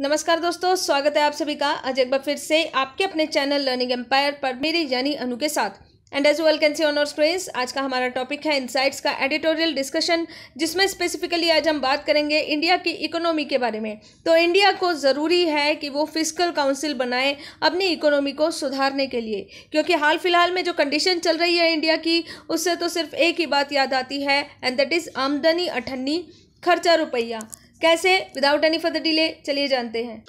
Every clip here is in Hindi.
नमस्कार दोस्तों स्वागत है आप सभी का आज एक बार फिर से आपके अपने चैनल लर्निंग एम्पायर पर मेरी यानी अनु के साथ and as well can see on और आज का हमारा टॉपिक है इनसाइट्स का एडिटोरियल डिस्कशन जिसमें स्पेसिफिकली आज हम बात करेंगे इंडिया की इकोनॉमी के बारे में तो इंडिया को ज़रूरी है कि वो फिजिकल काउंसिल बनाए अपनी इकोनॉमी को सुधारने के लिए क्योंकि हाल फिलहाल में जो कंडीशन चल रही है इंडिया की उससे तो सिर्फ एक ही बात याद आती है एंड दैट इज़ आमदनी अठन्नी खर्चा रुपया कैसे विदाउट एनी फर्दर डिले चलिए जानते हैं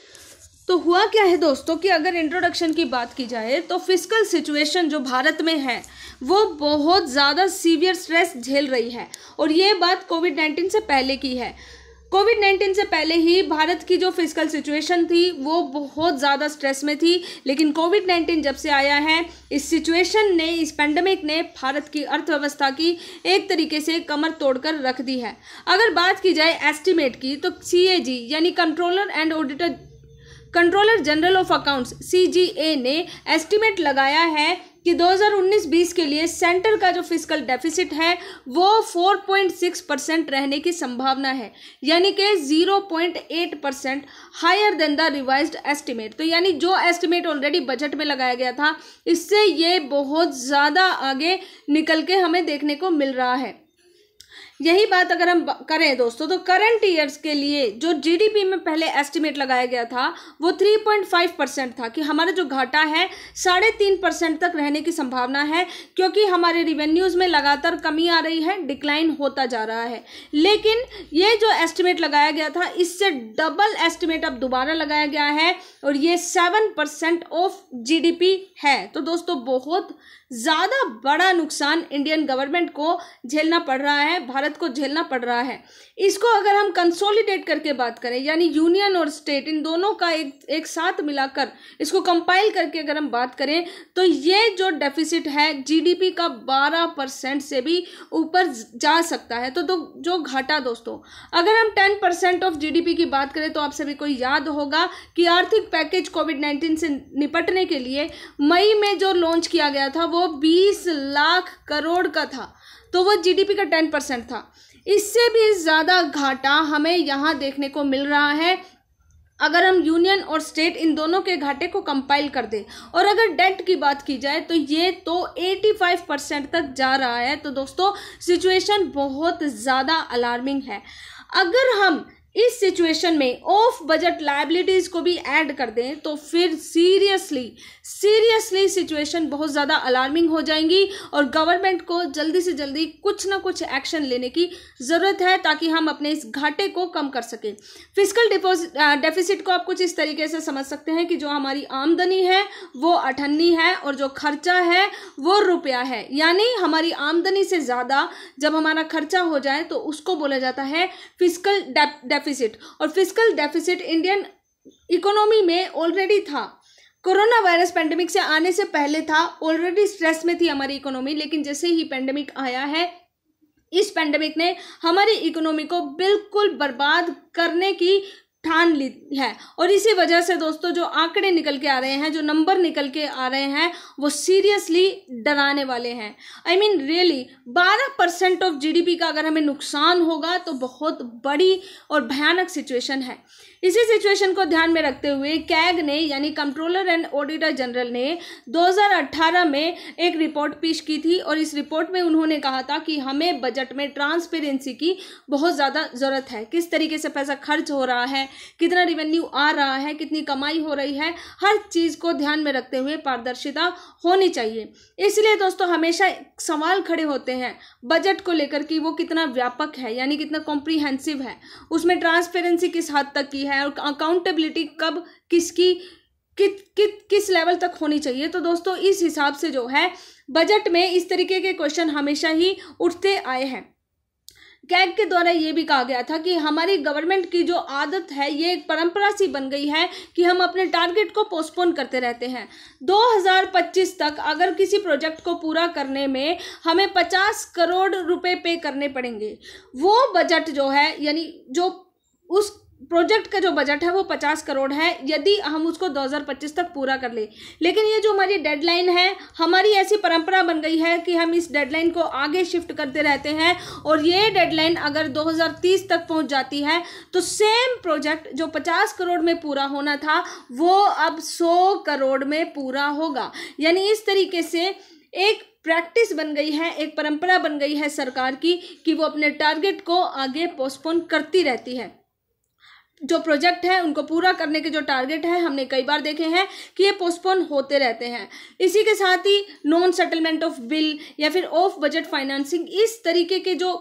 तो हुआ क्या है दोस्तों कि अगर इंट्रोडक्शन की बात की जाए तो फिजिकल सिचुएशन जो भारत में है वो बहुत ज़्यादा सीवियर स्ट्रेस झेल रही है और ये बात कोविड नाइन्टीन से पहले की है कोविड नाइन्टीन से पहले ही भारत की जो फिजिकल सिचुएशन थी वो बहुत ज़्यादा स्ट्रेस में थी लेकिन कोविड नाइन्टीन जब से आया है इस सिचुएशन ने इस पेंडेमिक ने भारत की अर्थव्यवस्था की एक तरीके से कमर तोड़कर रख दी है अगर बात की जाए एस्टिमेट की तो सी यानी controller and auditor controller general of accounts C ने एस्टिमेट लगाया है कि 2019-20 के लिए सेंटर का जो फिजिकल डेफिसिट है वो 4.6 परसेंट रहने की संभावना है यानी कि 0.8 percent higher than the revise estimate तो यानी जो एस्टिमेट ऑलरेडी बजट में लगाया गया था इससे ये बहुत ज़्यादा आगे निकल के हमें देखने को मिल रहा है यही बात अगर हम करें दोस्तों तो करंट ईयर्स के लिए जो जीडीपी में पहले एस्टिमेट लगाया गया था वो 3.5 परसेंट था कि हमारा जो घाटा है साढ़े तीन परसेंट तक रहने की संभावना है क्योंकि हमारे रिवेन्यूज़ में लगातार कमी आ रही है डिक्लाइन होता जा रहा है लेकिन ये जो एस्टिमेट लगाया गया था इससे डबल एस्टिमेट अब दोबारा लगाया गया है और ये सेवन परसेंट ऑफ जी है तो दोस्तों बहुत ज़्यादा बड़ा नुकसान इंडियन गवर्नमेंट को झेलना पड़ रहा है भारत को झेलना पड़ रहा है इसको अगर हम कंसोलिडेट करके बात करें यानी यूनियन और स्टेट इन दोनों का एक एक साथ मिलाकर इसको कंपाइल करके अगर हम बात करें तो ये जो डेफिसिट है जीडीपी का बारह परसेंट से भी ऊपर जा सकता है तो, तो जो घाटा दोस्तों अगर हम टेन परसेंट ऑफ जी की बात करें तो आप सभी को याद होगा कि आर्थिक पैकेज कोविड नाइन्टीन से निपटने के लिए मई में जो लॉन्च किया गया था वो बीस लाख करोड़ का था तो वो जीडीपी का टेन परसेंट था इससे भी ज़्यादा घाटा हमें यहाँ देखने को मिल रहा है अगर हम यूनियन और स्टेट इन दोनों के घाटे को कंपाइल कर दें और अगर डेट की बात की जाए तो ये तो 85 परसेंट तक जा रहा है तो दोस्तों सिचुएशन बहुत ज़्यादा अलार्मिंग है अगर हम इस सिचुएशन में ऑफ बजट लाइबिलिटीज़ को भी ऐड कर दें तो फिर सीरियसली सीरियसली सिचुएशन बहुत ज़्यादा अलार्मिंग हो जाएंगी और गवर्नमेंट को जल्दी से जल्दी कुछ ना कुछ एक्शन लेने की ज़रूरत है ताकि हम अपने इस घाटे को कम कर सकें फिजिकल डिपोजिट डेफिसिट को आप कुछ इस तरीके से समझ सकते हैं कि जो हमारी आमदनी है वो अठन्नी है और जो खर्चा है वो रुपया है यानी हमारी आमदनी से ज़्यादा जब हमारा खर्चा हो जाए तो उसको बोला जाता है फिजिकल डेफिसिट और फिजिकल डेफिसिट इंडियन इकोनॉमी में ऑलरेडी था कोरोना वायरस पैंडेमिक से आने से पहले था ऑलरेडी स्ट्रेस में थी हमारी इकोनॉमी लेकिन जैसे ही पेंडेमिक आया है इस पेंडेमिक ने हमारी इकोनॉमी को बिल्कुल बर्बाद करने की ठान ली है और इसी वजह से दोस्तों जो आंकड़े निकल के आ रहे हैं जो नंबर निकल के आ रहे हैं वो सीरियसली डराने वाले हैं आई मीन रियली बारह परसेंट ऑफ जीडीपी का अगर हमें नुकसान होगा तो बहुत बड़ी और भयानक सिचुएशन है इसी सिचुएशन को ध्यान में रखते हुए कैग ने यानी कंट्रोलर एंड ऑडिटर जनरल ने 2018 में एक रिपोर्ट पेश की थी और इस रिपोर्ट में उन्होंने कहा था कि हमें बजट में ट्रांसपेरेंसी की बहुत ज़्यादा ज़रूरत है किस तरीके से पैसा खर्च हो रहा है कितना रिवेन्यू आ रहा है कितनी कमाई हो रही है हर चीज़ को ध्यान में रखते हुए पारदर्शिता होनी चाहिए इसलिए दोस्तों हमेशा सवाल खड़े होते हैं बजट को लेकर कि वो कितना व्यापक है यानी कितना कॉम्प्रीहेंसिव है उसमें ट्रांसपेरेंसी किस हद तक की है है और अकाउंटेबिलिटी कब किसकी कित कित किस लेवल तक होनी चाहिए तो दोस्तों इस हिसाब से जो है बजट में इस तरीके के क्वेश्चन हमेशा ही उठते आए हैं कैग के द्वारा ये भी कहा गया था कि हमारी गवर्नमेंट की जो आदत है ये एक परंपरा सी बन गई है कि हम अपने टारगेट को पोस्टपोन करते रहते हैं 2025 तक अगर किसी प्रोजेक्ट को पूरा करने में हमें 50 करोड़ रुपए पे करने पड़ेंगे वो बजट जो है यानी जो उस प्रोजेक्ट का जो बजट है वो पचास करोड़ है यदि हम उसको दो हज़ार पच्चीस तक पूरा कर ले। लेकिन ये जो हमारी डेडलाइन है हमारी ऐसी परंपरा बन गई है कि हम इस डेडलाइन को आगे शिफ्ट करते रहते हैं और ये डेडलाइन अगर 2030 तक पहुंच जाती है तो सेम प्रोजेक्ट जो पचास करोड़ में पूरा होना था वो अब सौ करोड़ में पूरा होगा यानी इस तरीके से एक प्रैक्टिस बन गई है एक परंपरा बन गई है सरकार की कि वो अपने टारगेट को आगे पोस्टपोन करती रहती है जो प्रोजेक्ट है उनको पूरा करने के जो टारगेट है हमने कई बार देखे हैं कि ये पोस्टपोन होते रहते हैं इसी के साथ ही नॉन सेटलमेंट ऑफ बिल या फिर ऑफ बजट फाइनेंसिंग इस तरीके के जो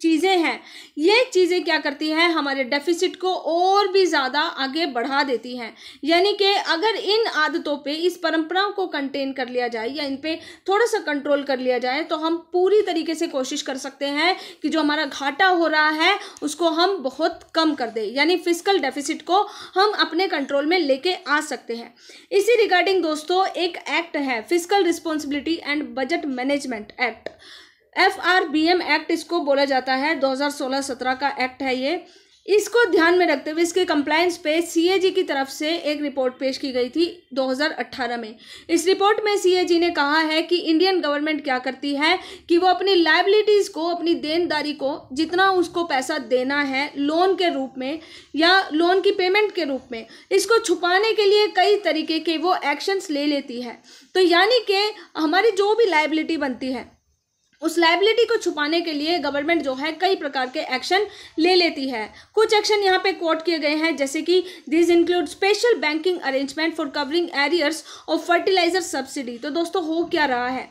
चीज़ें हैं ये चीज़ें क्या करती हैं हमारे डेफिसिट को और भी ज़्यादा आगे बढ़ा देती हैं यानी कि अगर इन आदतों पे इस परंपराओं को कंटेन कर लिया जाए या इन पे थोड़ा सा कंट्रोल कर लिया जाए तो हम पूरी तरीके से कोशिश कर सकते हैं कि जो हमारा घाटा हो रहा है उसको हम बहुत कम कर दें यानी फिजिकल डेफिसिट को हम अपने कंट्रोल में लेके आ सकते हैं इसी रिगार्डिंग दोस्तों एक एक्ट है physical responsibility and budget management act F R B M act इसको बोला जाता है 2016-17 का एक्ट है ये इसको ध्यान में रखते हुए इसके कंप्लाइंस पे सीएजी की तरफ से एक रिपोर्ट पेश की गई थी 2018 में इस रिपोर्ट में सीएजी ने कहा है कि इंडियन गवर्नमेंट क्या करती है कि वो अपनी लाइबिलिटीज़ को अपनी देनदारी को जितना उसको पैसा देना है लोन के रूप में या लोन की पेमेंट के रूप में इसको छुपाने के लिए कई तरीके के वो एक्शंस ले लेती है तो यानी कि हमारी जो भी लाइबिलिटी बनती है उस लाइबिलिटी को छुपाने के लिए गवर्नमेंट जो है कई प्रकार के एक्शन ले लेती है कुछ एक्शन यहाँ पे कोट किए गए हैं जैसे कि this include special banking arrangement for covering arrears और फर्टिलाइजर सब्सिडी तो दोस्तों हो क्या रहा है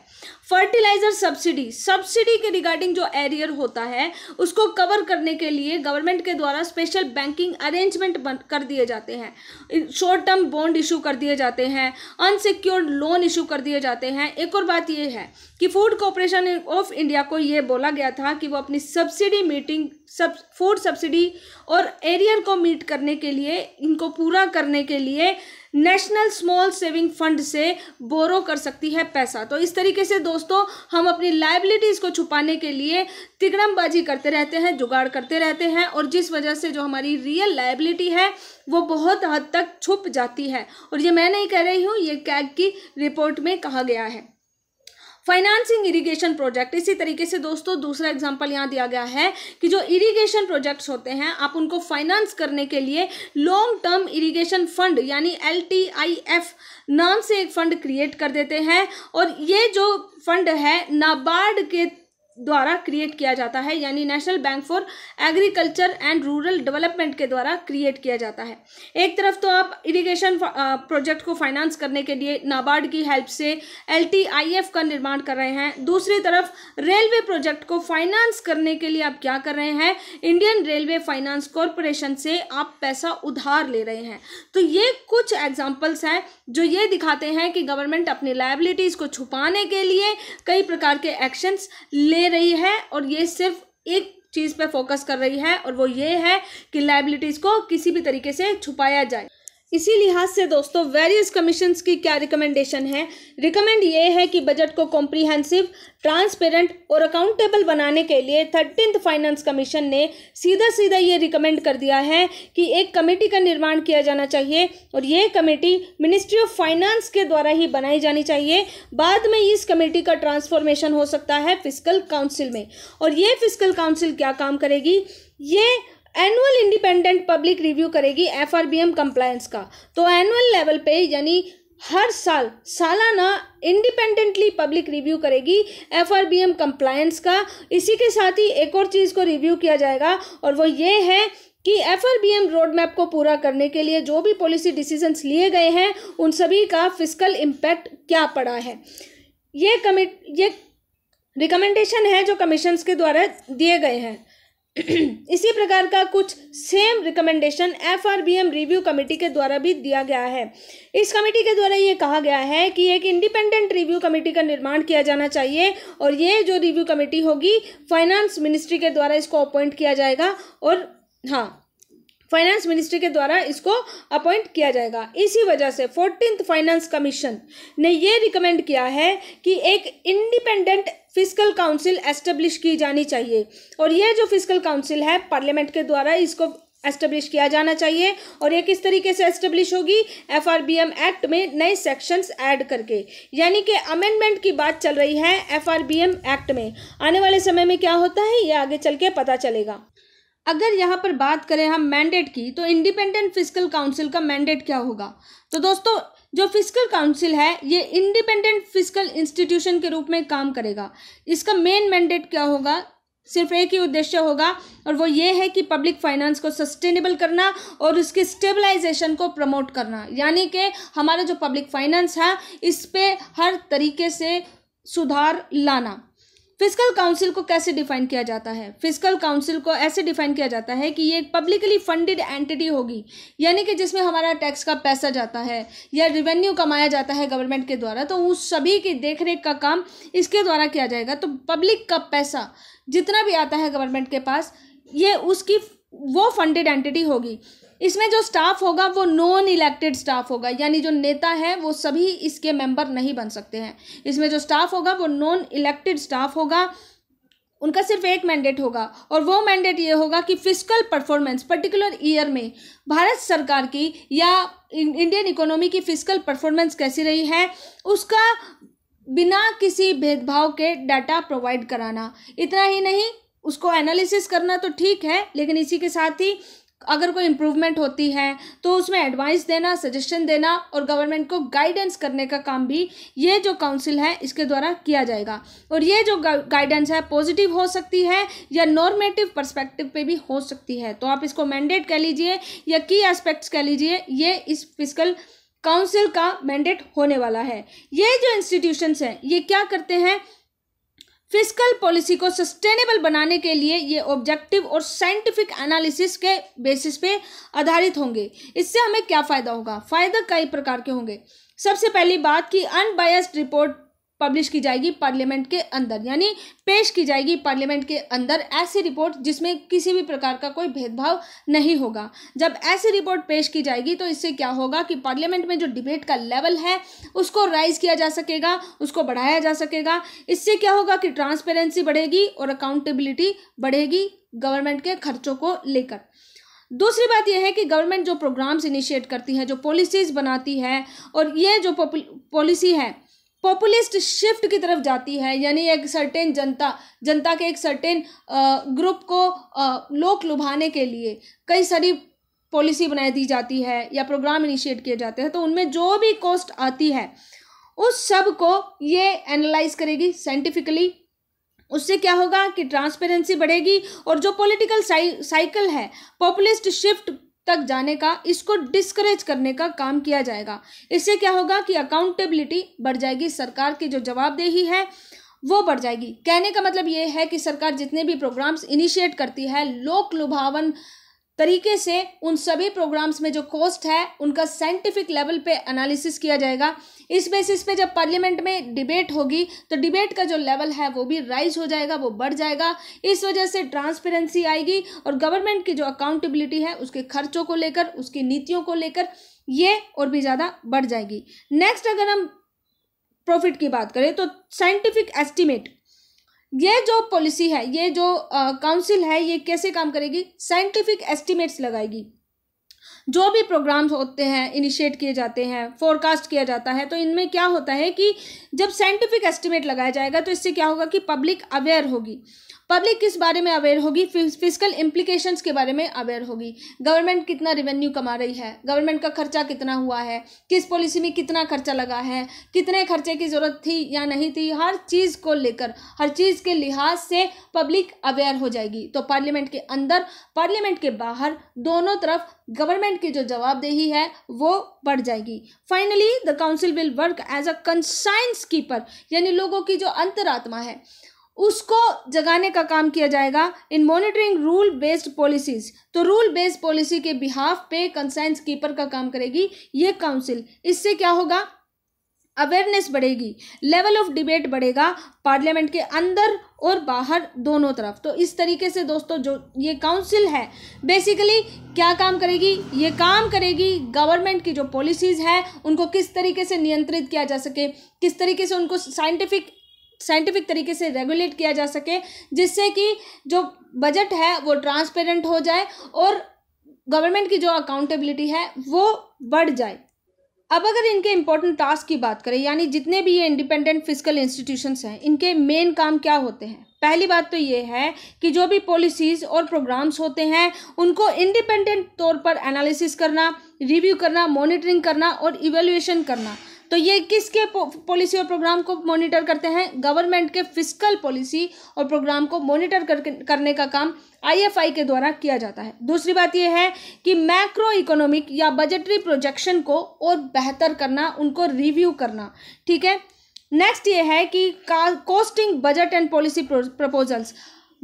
फर्टिलाइजर सब्सिडी सब्सिडी के रिगार्डिंग जो एरियर होता है उसको कवर करने के लिए गवर्नमेंट के द्वारा स्पेशल बैंकिंग अरेंजमेंट कर दिए जाते हैं शॉर्ट टर्म बॉन्ड इशू कर दिए जाते हैं अनसिक्योर्ड लोन इशू कर दिए जाते हैं एक और बात यह है कि फूड कॉरपोरेशन ऑफ इंडिया को यह बोला गया था कि वो अपनी सब्सिडी मीटिंग सब फूड सब्सिडी और एरियर को मीट करने के लिए इनको पूरा करने के लिए नेशनल स्मॉल सेविंग फंड से बोरो कर सकती है पैसा तो इस तरीके से दोस्तों हम अपनी लाइबिलिटीज़ को छुपाने के लिए तिगड़मबाजी करते रहते हैं जुगाड़ करते रहते हैं और जिस वजह से जो हमारी रियल लाइबिलिटी है वो बहुत हद तक छुप जाती है और ये मैं नहीं कह रही हूँ ये कैग की रिपोर्ट में कहा गया है फाइनेंसिंग इरिगेशन प्रोजेक्ट इसी तरीके से दोस्तों दूसरा एग्जाम्पल यहाँ दिया गया है कि जो इरिगेशन प्रोजेक्ट्स होते हैं आप उनको फाइनेंस करने के लिए लॉन्ग टर्म इरिगेशन फंड यानी एल नाम से एक फंड क्रिएट कर देते हैं और ये जो फंड है नाबार्ड के द्वारा क्रिएट किया जाता है यानी national bank for agriculture and rural development के द्वारा क्रिएट किया जाता है एक तरफ तो आप इरिगेशन प्रोजेक्ट को फाइनेंस करने के लिए नाबार्ड की हेल्प से एल का निर्माण कर रहे हैं दूसरी तरफ रेलवे प्रोजेक्ट को फाइनेंस करने के लिए आप क्या कर रहे हैं इंडियन रेलवे फाइनेंस कॉरपोरेशन से आप पैसा उधार ले रहे हैं तो ये कुछ एग्जाम्पल्स हैं जो ये दिखाते हैं कि गवर्नमेंट अपनी लाइबिलिटीज़ को छुपाने के लिए कई प्रकार के एक्शंस ले रही है और ये सिर्फ एक चीज़ पे फोकस कर रही है और वो ये है कि लाइबिलिटीज़ को किसी भी तरीके से छुपाया जाए इसी लिहाज से दोस्तों वेरियस कमीशन की क्या रिकमेंडेशन है रिकमेंड ये है कि बजट को कॉम्प्रीहेंसिव ट्रांसपेरेंट और अकाउंटेबल बनाने के लिए थर्टीन फाइनेंस कमीशन ने सीधा सीधा ये रिकमेंड कर दिया है कि एक कमेटी का निर्माण किया जाना चाहिए और ये कमेटी मिनिस्ट्री ऑफ फाइनेंस के द्वारा ही बनाई जानी चाहिए बाद में इस कमेटी का ट्रांसफॉर्मेशन हो सकता है फिजिकल काउंसिल में और ये फिजिकल काउंसिल क्या काम करेगी ये एनुअल इंडिपेंडेंट पब्लिक रिव्यू करेगी F R B M compliance का तो एनुअल लेवल पे यानी हर साल सालाना इंडिपेंडेंटली पब्लिक रिव्यू करेगी F R B M compliance का इसी के साथ ही एक और चीज़ को रिव्यू किया जाएगा और वो ये है कि F R B M road map को पूरा करने के लिए जो भी पॉलिसी डिसीजंस लिए गए हैं उन सभी का फिजिकल इम्पैक्ट क्या पड़ा है ये कमिट ये रिकमेंडेशन है जो कमीशंस के द्वारा दिए गए हैं इसी प्रकार का कुछ same recommendation FRBM review committee के द्वारा भी दिया गया है इस कमेटी के द्वारा ये कहा गया है कि एक इंडिपेंडेंट रिव्यू कमेटी का निर्माण किया जाना चाहिए और ये जो रिव्यू कमेटी होगी फाइनेंस मिनिस्ट्री के द्वारा इसको अपॉइंट किया जाएगा और हाँ फाइनेंस मिनिस्ट्री के द्वारा इसको अपॉइंट किया जाएगा इसी वजह से फोर्टीन फाइनेंस कमीशन ने यह रिकमेंड किया है कि एक इंडिपेंडेंट फिजिकल काउंसिल एस्टेब्लिश की जानी चाहिए और यह जो फिजिकल काउंसिल है पार्लियामेंट के द्वारा इसको एस्टेब्लिश किया जाना चाहिए और ये किस तरीके से एस्टेब्लिश होगी F R B M act में नए सेक्शंस ऐड करके यानी कि अमेंडमेंट की बात चल रही है F R B M act में आने वाले समय में क्या होता है ये आगे चल के पता चलेगा अगर यहाँ पर बात करें हम मैंडेट की तो इंडिपेंडेंट फिजिकल काउंसिल का मैंडेट क्या होगा तो दोस्तों जो फिजिकल काउंसिल है ये इंडिपेंडेंट फिजिकल इंस्टीट्यूशन के रूप में काम करेगा इसका मेन मैंडेट क्या होगा सिर्फ एक ही उद्देश्य होगा और वो ये है कि पब्लिक फाइनेंस को सस्टेनेबल करना और उसके स्टेबलाइजेशन को प्रमोट करना यानी कि हमारा जो पब्लिक फाइनेंस है इस पर हर तरीके से सुधार लाना फिजिकल काउंसिल को कैसे डिफाइन किया जाता है फिजिकल काउंसिल को ऐसे डिफाइन किया जाता है कि ये एक पब्लिकली फंडेड एंटिटी होगी यानी कि जिसमें हमारा टैक्स का पैसा जाता है या रिवेन्यू कमाया जाता है गवर्नमेंट के द्वारा तो उस सभी की देखरेख का काम इसके द्वारा किया जाएगा तो पब्लिक का पैसा जितना भी आता है गवर्नमेंट के पास ये उसकी वो फंडेड एंटिटी होगी इसमें जो स्टाफ होगा वो नॉन इलेक्टेड स्टाफ होगा यानी जो नेता है वो सभी इसके मेंबर नहीं बन सकते हैं इसमें जो स्टाफ होगा वो नॉन इलेक्टेड स्टाफ होगा उनका सिर्फ एक मैंडेट होगा और वो मैंडेट ये होगा कि फिजिकल परफॉर्मेंस पर्टिकुलर ईयर में भारत सरकार की या इंडियन इकोनॉमी की फिजिकल परफॉर्मेंस कैसी रही है उसका बिना किसी भेदभाव के डाटा प्रोवाइड कराना इतना ही नहीं उसको एनालिसिस करना तो ठीक है लेकिन इसी के साथ ही अगर कोई इम्प्रूवमेंट होती है तो उसमें एडवाइस देना सजेशन देना और गवर्नमेंट को गाइडेंस करने का काम भी ये जो काउंसिल है इसके द्वारा किया जाएगा और ये जो गाइडेंस है पॉजिटिव हो सकती है या नॉर्मेटिव पर्सपेक्टिव पे भी हो सकती है तो आप इसको मैंडेट कह लीजिए या की एस्पेक्ट्स कह लीजिए ये इस फिजिकल काउंसिल का मैंडेट होने वाला है ये जो इंस्टीट्यूशंस हैं ये क्या करते हैं फिजिकल पॉलिसी को सस्टेनेबल बनाने के लिए ये ऑब्जेक्टिव और साइंटिफिक एनालिसिस के बेसिस पे आधारित होंगे इससे हमें क्या फ़ायदा होगा फ़ायदा कई प्रकार के होंगे सबसे पहली बात कि अनबायस्ड रिपोर्ट पब्लिश की जाएगी पार्लियामेंट के अंदर यानी पेश की जाएगी पार्लियामेंट के अंदर ऐसी रिपोर्ट जिसमें किसी भी प्रकार का कोई भेदभाव नहीं होगा जब ऐसी रिपोर्ट पेश की जाएगी तो इससे क्या होगा कि पार्लियामेंट में जो डिबेट का लेवल है उसको राइज किया जा सकेगा उसको बढ़ाया जा सकेगा इससे क्या होगा कि ट्रांसपेरेंसी बढ़ेगी और अकाउंटेबिलिटी बढ़ेगी गवर्नमेंट के खर्चों को लेकर दूसरी बात यह है कि गवर्नमेंट जो प्रोग्राम्स इनिशिएट करती है जो पॉलिसीज़ बनाती है और ये जो पॉलिसी है पॉपुलिस्ट शिफ्ट की तरफ जाती है यानी एक सर्टेन जनता जनता के एक सर्टेन ग्रुप को लोक लुभाने के लिए कई सारी पॉलिसी बनाई दी जाती है या प्रोग्राम इनिशिएट किए जाते हैं तो उनमें जो भी कॉस्ट आती है उस सब को ये एनालाइज करेगी साइंटिफिकली उससे क्या होगा कि ट्रांसपेरेंसी बढ़ेगी और जो पॉलिटिकल साइ, साइकिल है पॉपुलिस्ट शिफ्ट तक जाने का इसको डिस्करेज करने का काम किया जाएगा इससे क्या होगा कि अकाउंटेबिलिटी बढ़ जाएगी सरकार की जो जवाबदेही है वो बढ़ जाएगी कहने का मतलब ये है कि सरकार जितने भी प्रोग्राम्स इनिशिएट करती है लोक लुभावन तरीके से उन सभी प्रोग्राम्स में जो कॉस्ट है उनका साइंटिफिक लेवल पे एनालिसिस किया जाएगा इस बेसिस पे जब पार्लियामेंट में डिबेट होगी तो डिबेट का जो लेवल है वो भी राइज हो जाएगा वो बढ़ जाएगा इस वजह से ट्रांसपेरेंसी आएगी और गवर्नमेंट की जो अकाउंटेबिलिटी है उसके खर्चों को लेकर उसकी नीतियों को लेकर ये और भी ज़्यादा बढ़ जाएगी नेक्स्ट अगर हम प्रॉफिट की बात करें तो साइंटिफिक एस्टिमेट ये जो पॉलिसी है ये जो काउंसिल है ये कैसे काम करेगी साइंटिफिक एस्टिमेट्स लगाएगी जो भी प्रोग्राम्स होते हैं इनिशिएट किए जाते हैं फोरकास्ट किया जाता है तो इनमें क्या होता है कि जब साइंटिफिक एस्टिमेट लगाया जाएगा तो इससे क्या होगा कि पब्लिक अवेयर होगी पब्लिक किस बारे में अवेयर होगी फिजिकल इम्प्लीकेशन के बारे में अवेयर होगी गवर्नमेंट कितना रेवेन्यू कमा रही है गवर्नमेंट का खर्चा कितना हुआ है किस पॉलिसी में कितना खर्चा लगा है कितने खर्चे की ज़रूरत थी या नहीं थी हर चीज़ को लेकर हर चीज़ के लिहाज से पब्लिक अवेयर हो जाएगी तो पार्लियामेंट के अंदर पार्लियामेंट के बाहर दोनों तरफ गवर्नमेंट की जो जवाबदेही है वो बढ़ जाएगी finally the council will work as a conscience keeper यानी लोगों की जो अंतरात्मा है उसको जगाने का काम किया जाएगा in monitoring rule based policies तो रूल बेस्ड पॉलिसी के बिहाफ पे कंसाइंस कीपर का काम करेगी ये काउंसिल इससे क्या होगा अवेयरनेस बढ़ेगी लेवल ऑफ डिबेट बढ़ेगा पार्लियामेंट के अंदर और बाहर दोनों तरफ तो इस तरीके से दोस्तों जो ये काउंसिल है बेसिकली क्या काम करेगी ये काम करेगी गवर्नमेंट की जो पॉलिसीज़ हैं उनको किस तरीके से नियंत्रित किया जा सके किस तरीके से उनको साइंटिफिक साइंटिफिक तरीके से रेगुलेट किया जा सके जिससे कि जो बजट है वो ट्रांसपेरेंट हो जाए और गवर्नमेंट की जो अकाउंटेबिलिटी है वो बढ़ जाए अब अगर इनके इम्पोर्टेंट टास्क की बात करें यानी जितने भी ये इंडिपेंडेंट फिजिकल इंस्टीट्यूशंस हैं इनके मेन काम क्या होते हैं पहली बात तो ये है कि जो भी पॉलिसीज़ और प्रोग्राम्स होते हैं उनको इंडिपेंडेंट तौर पर एनालिसिस करना रिव्यू करना मॉनिटरिंग करना और इवेल्यूएशन करना तो ये किसके पॉलिसी और प्रोग्राम को मॉनिटर करते हैं गवर्नमेंट के फिजिकल पॉलिसी और प्रोग्राम को मॉनिटर कर, करने का काम आईएफआई के द्वारा किया जाता है दूसरी बात यह है कि मैक्रो इकोनॉमिक या बजटरी प्रोजेक्शन को और बेहतर करना उनको रिव्यू करना ठीक है नेक्स्ट ये है कि costing budget and policy proposals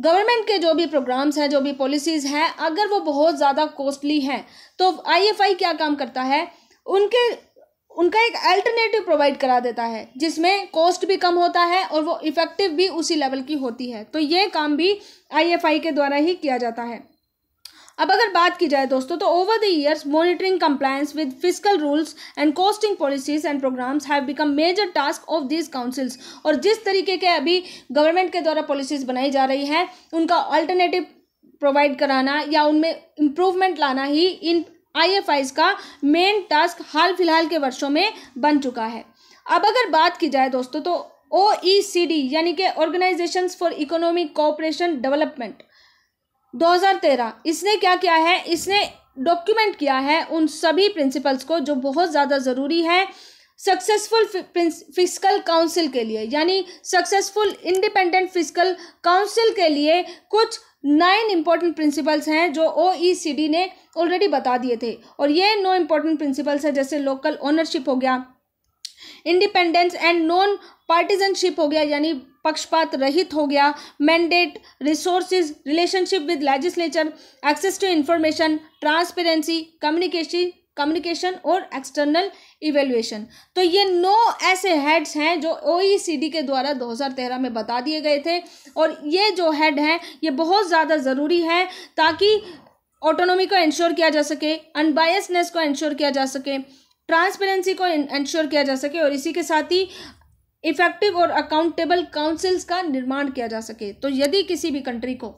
government के जो भी प्रोग्राम्स हैं जो भी पॉलिसीज़ हैं अगर वो बहुत ज़्यादा कॉस्टली हैं तो आईएफआई क्या काम करता है उनके उनका एक अल्टरनेटिव प्रोवाइड करा देता है जिसमें कॉस्ट भी कम होता है और वो इफ़ेक्टिव भी उसी लेवल की होती है तो ये काम भी आईएफआई के द्वारा ही किया जाता है अब अगर बात की जाए दोस्तों तो over the years monitoring compliance with physical rules and costing policies and programmes have become major task of these councils और जिस तरीके के अभी गवर्नमेंट के द्वारा पॉलिसीज बनाई जा रही हैं उनका अल्टरनेटिव प्रोवाइड कराना या उनमें इम्प्रूवमेंट लाना ही इन आईएफआईस का मेन टास्क हाल फिलहाल के वर्षों में बन चुका है अब अगर बात की जाए दोस्तों तो ओ e यानी कि organisation for economic cooperation development 2013 इसने क्या किया है इसने डॉक्यूमेंट किया है उन सभी प्रिंसिपल्स को जो बहुत ज़्यादा ज़रूरी है सक्सेसफुल फिजिकल काउंसिल के लिए यानी सक्सेसफुल इंडिपेंडेंट फिजिकल काउंसिल के लिए कुछ नाइन इम्पॉर्टेंट प्रिंसिपल्स हैं जो ओ e ने ऑलरेडी बता दिए थे और ये नो इम्पॉर्टेंट प्रिंसिपल्स हैं जैसे लोकल ओनरशिप हो गया इंडिपेंडेंस एंड नॉन पार्टीजनशिप हो गया यानी पक्षपात रहित हो गया mandate resource relationship with legislature access to information transparency communication communication और एक्सटर्नल इवेल्युएशन तो ये नौ ऐसे हेड्स हैं जो ओ e के द्वारा 2013 में बता दिए गए थे और ये जो हेड हैं ये बहुत ज़्यादा ज़रूरी हैं ताकि ऑटोनोमी को इंश्योर किया जा सके अनबायसनेस को इंश्योर किया जा सके ट्रांसपेरेंसी को इंश्योर किया जा सके और इसी के साथ ही इफेक्टिव और अकाउंटेबल काउंसिल्स का निर्माण किया जा सके तो यदि किसी भी कंट्री को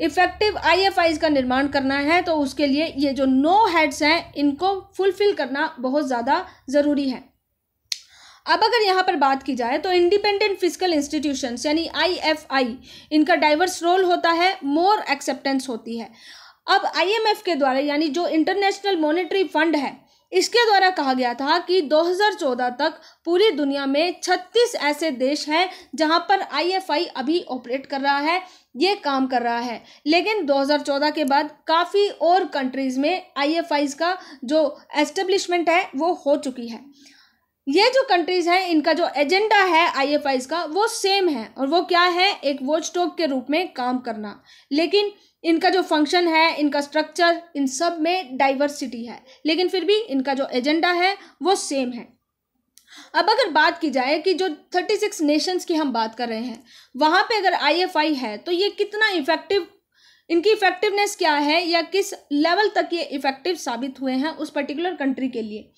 इफेक्टिव आई का निर्माण करना है तो उसके लिए ये जो नो हेड्स हैं इनको फुलफिल करना बहुत ज़्यादा ज़रूरी है अब अगर यहाँ पर बात की जाए तो इंडिपेंडेंट फिजिकल इंस्टीट्यूशन यानी आईएफआई इनका डाइवर्स रोल होता है मोर एक्सेप्टेंस होती है अब आईएमएफ के द्वारा यानी जो इंटरनेशनल मॉनेटरी फंड है इसके द्वारा कहा गया था कि 2014 तक पूरी दुनिया में 36 ऐसे देश हैं जहां पर आईएफआई अभी ऑपरेट कर रहा है ये काम कर रहा है लेकिन 2014 के बाद काफ़ी और कंट्रीज़ में आई का जो एस्टेब्लिशमेंट है वो हो चुकी है ये जो कंट्रीज़ हैं इनका जो एजेंडा है आई का वो सेम है और वो क्या है एक वॉच के रूप में काम करना लेकिन इनका जो फंक्शन है इनका स्ट्रक्चर इन सब में डाइवर्सिटी है लेकिन फिर भी इनका जो एजेंडा है वो सेम है अब अगर बात की जाए कि जो 36 नेशंस की हम बात कर रहे हैं वहाँ पे अगर आईएफआई है तो ये कितना इफेक्टिव इनकी इफेक्टिवनेस क्या है या किस लेवल तक ये इफेक्टिव साबित हुए हैं उस पर्टिकुलर कंट्री के लिए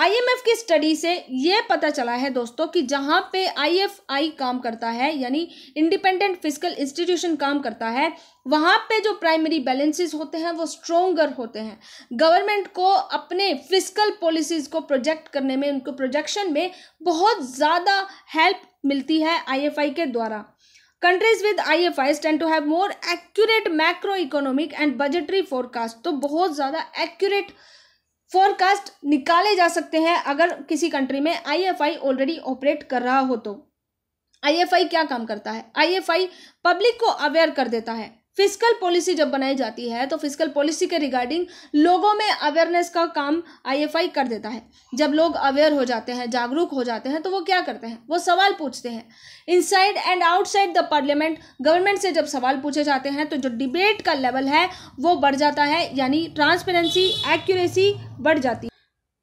आईएमएफ की स्टडी से ये पता चला है दोस्तों कि जहाँ पे आईएफआई काम करता है यानी इंडिपेंडेंट फिजिकल इंस्टीट्यूशन काम करता है वहाँ पे जो प्राइमरी बैलेंसेस होते हैं वो स्ट्रोंगर होते हैं गवर्नमेंट को अपने फिजिकल पॉलिसीज को प्रोजेक्ट करने में उनको प्रोजेक्शन में बहुत ज़्यादा हेल्प मिलती है आई के द्वारा countries with I F I stand to have more accurate macro economic and budgetary forecast तो बहुत ज़्यादा एक्यूरेट फोरकास्ट निकाले जा सकते हैं अगर किसी कंट्री में आईएफआई ऑलरेडी ऑपरेट कर रहा हो तो आईएफआई क्या काम करता है आईएफआई पब्लिक को अवेयर कर देता है फिजिकल पॉलिसी जब बनाई जाती है तो फिजिकल पॉलिसी के रिगार्डिंग लोगों में अवेयरनेस का काम आईएफआई कर देता है जब लोग अवेयर हो जाते हैं जागरूक हो जाते हैं तो वो क्या करते हैं वो सवाल पूछते हैं inside and outside the parliament government से जब सवाल पूछे जाते हैं तो जो डिबेट का लेवल है वो बढ़ जाता है यानी ट्रांसपेरेंसी एक्यूरेसी बढ़ जाती है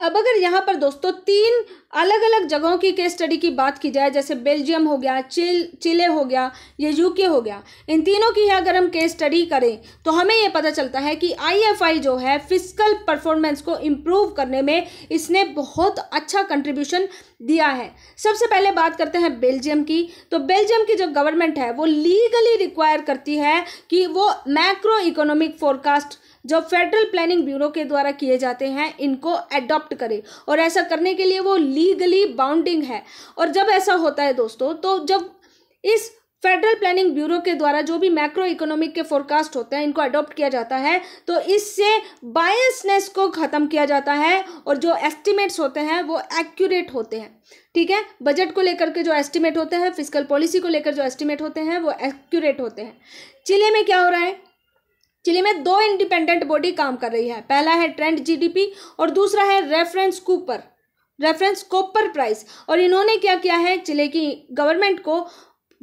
अब अगर यहाँ पर दोस्तों तीन अलग अलग जगहों की केस स्टडी की बात की जाए जैसे बेल्जियम हो गया चिल चिले हो गया या यूके हो गया इन तीनों की अगर हम केस स्टडी करें तो हमें ये पता चलता है कि आईएफआई जो है फिजिकल परफॉर्मेंस को इम्प्रूव करने में इसने बहुत अच्छा कंट्रीब्यूशन दिया है सबसे पहले बात करते हैं बेल्जियम की तो बेल्जियम की जो गवर्नमेंट है वो लीगली रिक्वायर करती है कि वो मैक्रो इकोनॉमिक फोरकास्ट जो फेडरल प्लानिंग ब्यूरो के द्वारा किए जाते हैं इनको एडॉप्ट करे और ऐसा करने के लिए वो लीगली बाउंडिंग है और जब ऐसा होता है दोस्तों तो जब इस फेडरल प्लानिंग ब्यूरो के द्वारा जो भी मैक्रो इकोनॉमिक के फोरकास्ट होते हैं इनको अडॉप्ट किया जाता है तो इससे बायसनेस को ख़त्म किया जाता है और जो एस्टिमेट्स होते हैं वो एक्यूरेट होते हैं ठीक है बजट को लेकर के जो एस्टिमेट होते हैं फिजिकल पॉलिसी को लेकर जो एस्टिमेट होते हैं वो एक्यूरेट होते हैं चिले में क्या हो रहा है चिली में दो इंडिपेंडेंट बॉडी काम कर रही है पहला है ट्रेंड जीडीपी और दूसरा है reference copper reference copper price और इन्होंने क्या किया है चिले की गवर्नमेंट को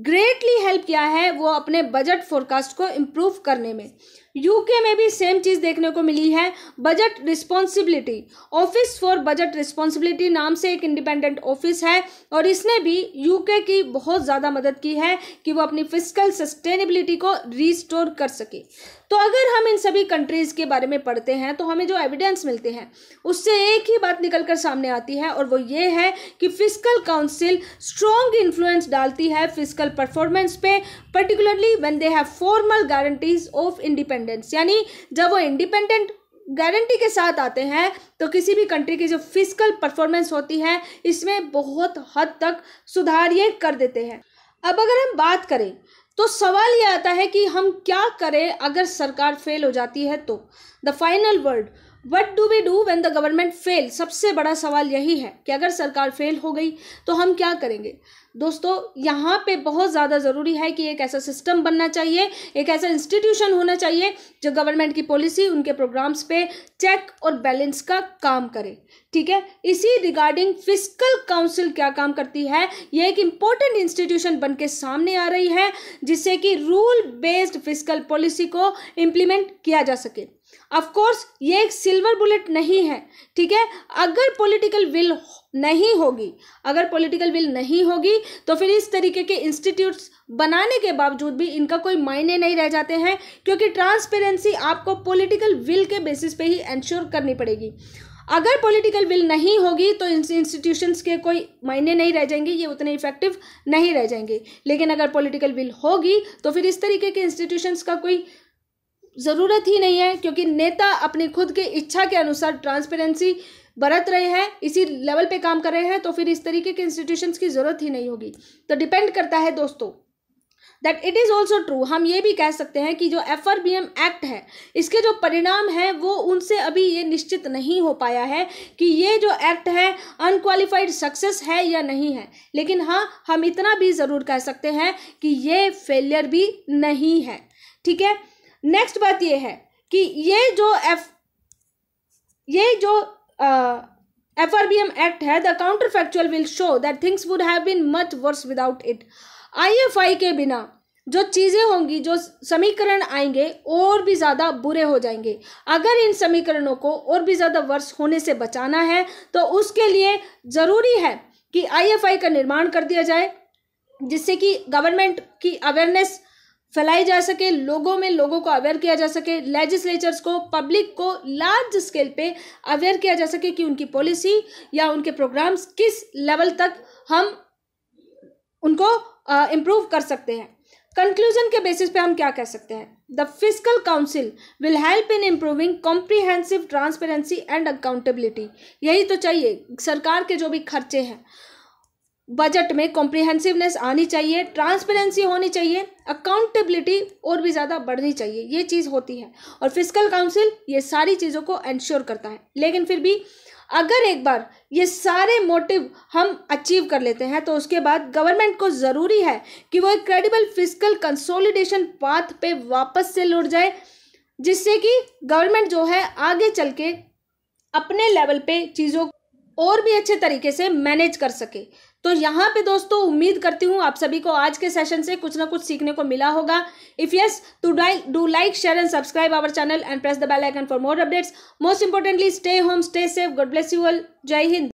ग्रेटली हेल्प किया है वो अपने बजट फोरकास्ट को इम्प्रूव करने में यूके में भी सेम चीज़ देखने को मिली है budget responsibility office for budget responsibility नाम से एक इंडिपेंडेंट ऑफिस है और इसने भी यूके की बहुत ज़्यादा मदद की है कि वो अपनी फिजिकल सस्टेनेबिलिटी को रिस्टोर कर सके तो अगर हम इन सभी कंट्रीज़ के बारे में पढ़ते हैं तो हमें जो एविडेंस मिलते हैं उससे एक ही बात निकल कर सामने आती है और वो ये है कि फिजिकल काउंसिल स्ट्रॉन्ग इन्फ्लुएंस डालती है फिजिकल परफॉर्मेंस पे particularly when they have formal guarantees of independence independence यानी जब वो इंडिपेंडेंट गारंटी के साथ आते हैं तो किसी भी कंट्री की जो फिजिकल परफॉर्मेंस होती है इसमें बहुत हद तक सुधार ये कर देते हैं अब अगर हम बात करें तो सवाल ये आता है कि हम क्या करें अगर सरकार फेल हो जाती है तो the final word what do we do when the government fail सबसे बड़ा सवाल यही है कि अगर सरकार फेल हो गई तो हम क्या करेंगे दोस्तों यहाँ पे बहुत ज़्यादा ज़रूरी है कि एक ऐसा सिस्टम बनना चाहिए एक ऐसा इंस्टीट्यूशन होना चाहिए जो गवर्नमेंट की पॉलिसी उनके प्रोग्राम्स पे चेक और बैलेंस का काम करे ठीक है इसी रिगार्डिंग फिजिकल काउंसिल क्या काम करती है यह एक इम्पोर्टेंट इंस्टीट्यूशन बन के सामने आ रही है जिससे कि रूल बेस्ड फिजिकल पॉलिसी को इम्प्लीमेंट किया जा सके अफकोर्स ये एक सिल्वर बुलेट नहीं है ठीक है अगर पॉलिटिकल विल नहीं होगी अगर पॉलिटिकल विल नहीं होगी तो फिर इस तरीके के इंस्टीट्यूट्स बनाने के बावजूद भी इनका कोई मायने नहीं रह जाते हैं क्योंकि ट्रांसपेरेंसी आपको पॉलिटिकल विल के बेसिस पे ही इंश्योर करनी पड़ेगी अगर पॉलिटिकल विल नहीं होगी तो इन इंस्टीट्यूशंस के कोई मायने नहीं रह जाएंगे ये उतने इफेक्टिव नहीं रह जाएंगे लेकिन अगर पॉलिटिकल विल होगी तो फिर इस तरीके के इंस्टीट्यूशंस का कोई ज़रूरत ही नहीं है क्योंकि नेता अपनी खुद की इच्छा के अनुसार ट्रांसपेरेंसी बरत रहे हैं इसी लेवल पे काम कर रहे हैं तो फिर इस तरीके के इंस्टीट्यूशंस की ज़रूरत ही नहीं होगी तो डिपेंड करता है दोस्तों that it is also true हम ये भी कह सकते हैं कि जो F R B M act है इसके जो परिणाम हैं वो उनसे अभी ये निश्चित नहीं हो पाया है कि ये जो एक्ट है अनक्वालिफाइड सक्सेस है या नहीं है लेकिन हाँ हम इतना भी ज़रूर कह सकते हैं कि ये फेलियर भी नहीं है ठीक है नेक्स्ट बात यह है कि ये जो एफ ये जो F R B M act है the counterfactual will show that things would have been much worse without it आई के बिना जो चीज़ें होंगी जो समीकरण आएंगे और भी ज़्यादा बुरे हो जाएंगे अगर इन समीकरणों को और भी ज़्यादा वर्ष होने से बचाना है तो उसके लिए ज़रूरी है कि आईएफआई का निर्माण कर दिया जाए जिससे कि गवर्नमेंट की अवेयरनेस फैलाई जा सके लोगों में लोगों को अवेयर किया जा सके लेजिस्लेचर्स को पब्लिक को लार्ज स्केल पे अवेयर किया जा सके कि उनकी पॉलिसी या उनके प्रोग्राम्स किस लेवल तक हम उनको इम्प्रूव कर सकते हैं कंक्लूजन के बेसिस पे हम क्या कह सकते हैं the physical council will help in improving comprehensive transparency and accountability यही तो चाहिए सरकार के जो भी खर्चे हैं बजट में कॉम्प्रिहेंसिवनेस आनी चाहिए ट्रांसपेरेंसी होनी चाहिए अकाउंटेबिलिटी और भी ज़्यादा बढ़नी चाहिए ये चीज़ होती है और फिजिकल काउंसिल ये सारी चीज़ों को इंश्योर करता है लेकिन फिर भी अगर एक बार ये सारे मोटिव हम अचीव कर लेते हैं तो उसके बाद गवर्नमेंट को ज़रूरी है कि वो एक क्रेडिबल फिजिकल कंसोलिडेशन पाथ पे वापस से लुट जाए जिससे कि गवर्नमेंट जो है आगे चल के अपने लेवल पे चीज़ों और भी अच्छे तरीके से मैनेज कर सके तो यहाँ पे दोस्तों उम्मीद करती हूँ आप सभी को आज के सेशन से कुछ ना कुछ सीखने को मिला होगा if yes to do like share and subscribe our channel and press the bell icon for more updates most importantly stay home stay safe good bless you all जय हिंद